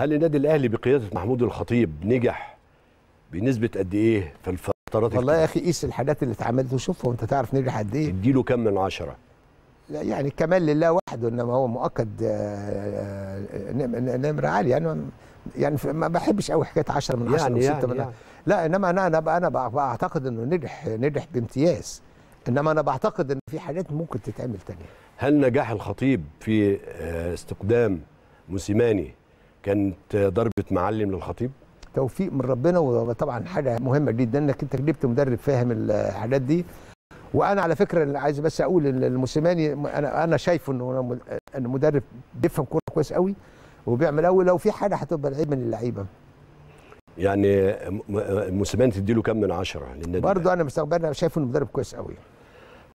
هل النادي الاهلي بقياده محمود الخطيب نجح بنسبه قد ايه في الفترات والله يا اخي قيس الحاجات اللي اتعملت وشوفها وانت تعرف نجح قد ايه اديله كم من عشرة لا يعني كمال لله وحده انما هو مؤكد آه، آه، نمر عالي انا يعني, يعني ما بحبش قوي حكايه 10 من 10 يعني و6 يعني، من يعني. لا انما انا انا انا بعتقد انه نجح نجح بامتياز انما انا بعتقد ان في حاجات ممكن تتعمل تانية هل نجاح الخطيب في آه، استقدام موسيماني كانت ضربه معلم للخطيب توفيق من ربنا وطبعا حاجه مهمه جدا انك انت جبت مدرب فاهم الحاجات دي وانا على فكره اللي عايز بس اقول ان الموسيماني انا انا شايفه انه انه مدرب بيفهم كوره كويس قوي وبيعمل قوي لو في حاجه هتبقى العيب من اللعيبه يعني تدي تديله كام من عشرة للنادي برضه انا مستقبلا شايفه انه مدرب كويس قوي